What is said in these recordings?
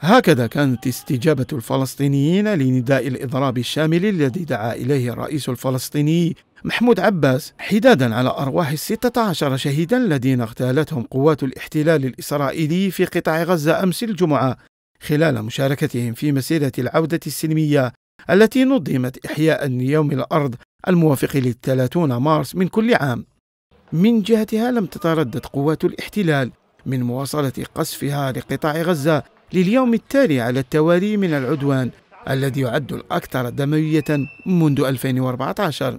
هكذا كانت استجابة الفلسطينيين لنداء الإضراب الشامل الذي دعا إليه الرئيس الفلسطيني محمود عباس حدادا على أرواح الستة عشر شهيدا الذين اغتالتهم قوات الاحتلال الإسرائيلي في قطاع غزة أمس الجمعة خلال مشاركتهم في مسيرة العودة السلمية التي نظمت إحياء ليوم الأرض الموافق للثلاثون مارس من كل عام من جهتها لم تتردد قوات الاحتلال من مواصلة قصفها لقطاع غزة لليوم التالي على التوالي من العدوان الذي يعد الأكثر دموية منذ 2014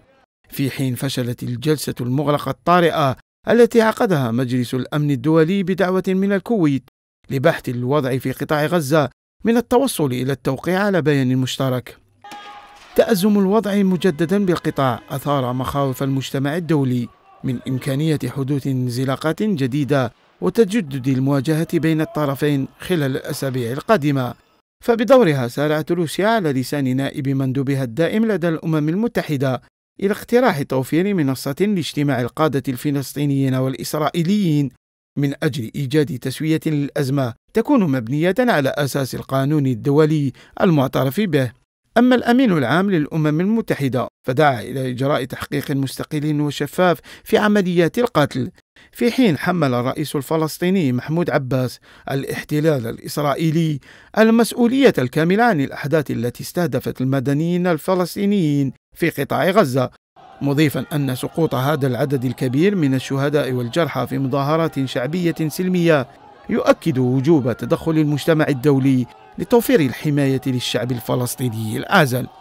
في حين فشلت الجلسة المغلقة الطارئة التي عقدها مجلس الأمن الدولي بدعوة من الكويت لبحث الوضع في قطاع غزة من التوصل إلى التوقيع على بيان مشترك تأزم الوضع مجددا بالقطاع أثار مخاوف المجتمع الدولي من إمكانية حدوث انزلاقات جديدة وتجدد المواجهة بين الطرفين خلال الأسابيع القادمة فبدورها سارعت روسيا على لسان نائب مندوبها الدائم لدى الأمم المتحدة إلى اقتراح توفير منصة لاجتماع القادة الفلسطينيين والإسرائيليين من أجل إيجاد تسوية للأزمة تكون مبنية على أساس القانون الدولي المعترف به أما الأمين العام للأمم المتحدة فدعا إلى إجراء تحقيق مستقل وشفاف في عمليات القتل في حين حمل الرئيس الفلسطيني محمود عباس الاحتلال الإسرائيلي المسؤولية الكاملة عن الأحداث التي استهدفت المدنيين الفلسطينيين في قطاع غزة مضيفا أن سقوط هذا العدد الكبير من الشهداء والجرحى في مظاهرات شعبية سلمية يؤكد وجوب تدخل المجتمع الدولي لتوفير الحماية للشعب الفلسطيني الأعزل